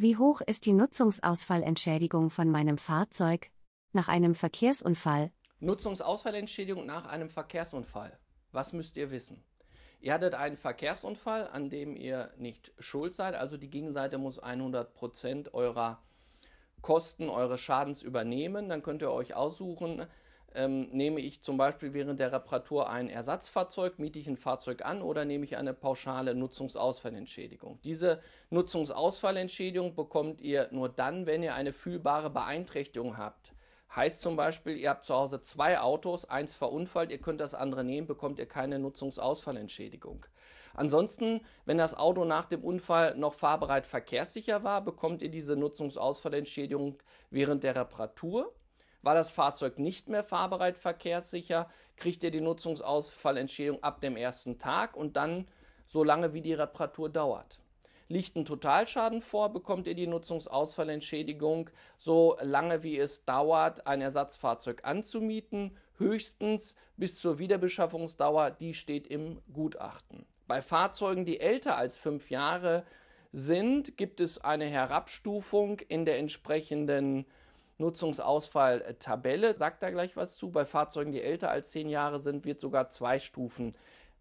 Wie hoch ist die Nutzungsausfallentschädigung von meinem Fahrzeug nach einem Verkehrsunfall? Nutzungsausfallentschädigung nach einem Verkehrsunfall. Was müsst ihr wissen? Ihr hattet einen Verkehrsunfall, an dem ihr nicht schuld seid, also die Gegenseite muss 100% eurer Kosten, eures Schadens übernehmen. Dann könnt ihr euch aussuchen, ähm, nehme ich zum Beispiel während der Reparatur ein Ersatzfahrzeug, miete ich ein Fahrzeug an oder nehme ich eine pauschale Nutzungsausfallentschädigung. Diese Nutzungsausfallentschädigung bekommt ihr nur dann, wenn ihr eine fühlbare Beeinträchtigung habt. Heißt zum Beispiel, ihr habt zu Hause zwei Autos, eins verunfallt, ihr könnt das andere nehmen, bekommt ihr keine Nutzungsausfallentschädigung. Ansonsten, wenn das Auto nach dem Unfall noch fahrbereit verkehrssicher war, bekommt ihr diese Nutzungsausfallentschädigung während der Reparatur war das Fahrzeug nicht mehr fahrbereit verkehrssicher, kriegt ihr die Nutzungsausfallentschädigung ab dem ersten Tag und dann so lange, wie die Reparatur dauert. Liegt ein Totalschaden vor, bekommt ihr die Nutzungsausfallentschädigung so lange, wie es dauert, ein Ersatzfahrzeug anzumieten, höchstens bis zur Wiederbeschaffungsdauer, die steht im Gutachten. Bei Fahrzeugen, die älter als fünf Jahre sind, gibt es eine Herabstufung in der entsprechenden Nutzungsausfall-Tabelle. Sagt da gleich was zu. Bei Fahrzeugen, die älter als zehn Jahre sind, wird sogar zwei Stufen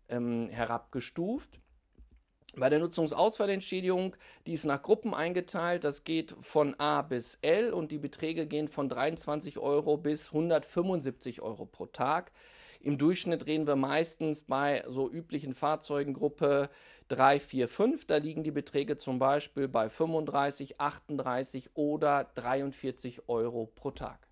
ähm, herabgestuft. Bei der Nutzungsausfallentschädigung, die ist nach Gruppen eingeteilt. Das geht von A bis L und die Beträge gehen von 23 Euro bis 175 Euro pro Tag. Im Durchschnitt reden wir meistens bei so üblichen Fahrzeugengruppe 3, 4, 5. Da liegen die Beträge zum Beispiel bei 35, 38 oder 43 Euro pro Tag.